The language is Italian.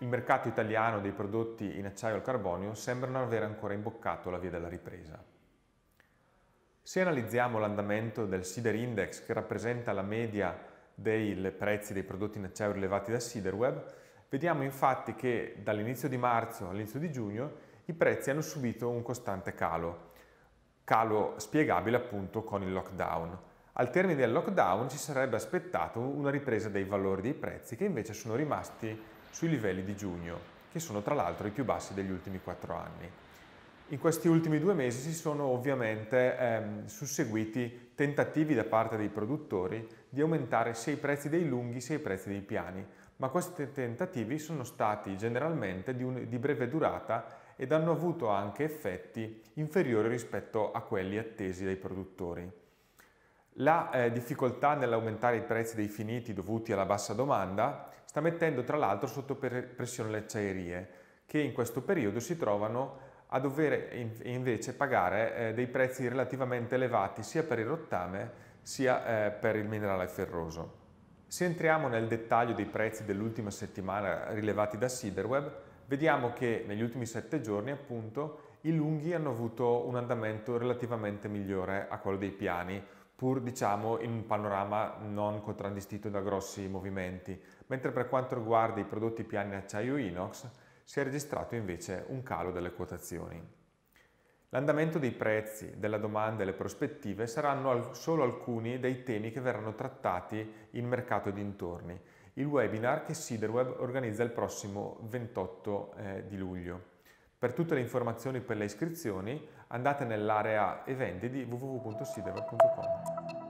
Il mercato italiano dei prodotti in acciaio al carbonio sembra non aver ancora imboccato la via della ripresa. Se analizziamo l'andamento del Sider Index, che rappresenta la media dei prezzi dei prodotti in acciaio rilevati da Siderweb, vediamo infatti che dall'inizio di marzo all'inizio di giugno i prezzi hanno subito un costante calo, calo spiegabile appunto con il lockdown. Al termine del lockdown ci sarebbe aspettato una ripresa dei valori dei prezzi che invece sono rimasti sui livelli di giugno, che sono tra l'altro i più bassi degli ultimi quattro anni. In questi ultimi due mesi si sono ovviamente ehm, susseguiti tentativi da parte dei produttori di aumentare sia i prezzi dei lunghi sia i prezzi dei piani, ma questi tentativi sono stati generalmente di, un, di breve durata ed hanno avuto anche effetti inferiori rispetto a quelli attesi dai produttori. La eh, difficoltà nell'aumentare i prezzi dei finiti dovuti alla bassa domanda sta mettendo tra l'altro sotto pressione le acciaierie, che in questo periodo si trovano a dover in invece pagare eh, dei prezzi relativamente elevati sia per il rottame sia eh, per il minerale ferroso. Se entriamo nel dettaglio dei prezzi dell'ultima settimana rilevati da Siderweb, vediamo che negli ultimi sette giorni appunto i lunghi hanno avuto un andamento relativamente migliore a quello dei piani, pur diciamo in un panorama non contraddistinto da grossi movimenti, mentre per quanto riguarda i prodotti piani acciaio inox si è registrato invece un calo delle quotazioni. L'andamento dei prezzi, della domanda e le prospettive saranno solo alcuni dei temi che verranno trattati in mercato dintorni, il webinar che Siderweb organizza il prossimo 28 eh, di luglio. Per tutte le informazioni per le iscrizioni andate nell'area eventi di www.sidever.com.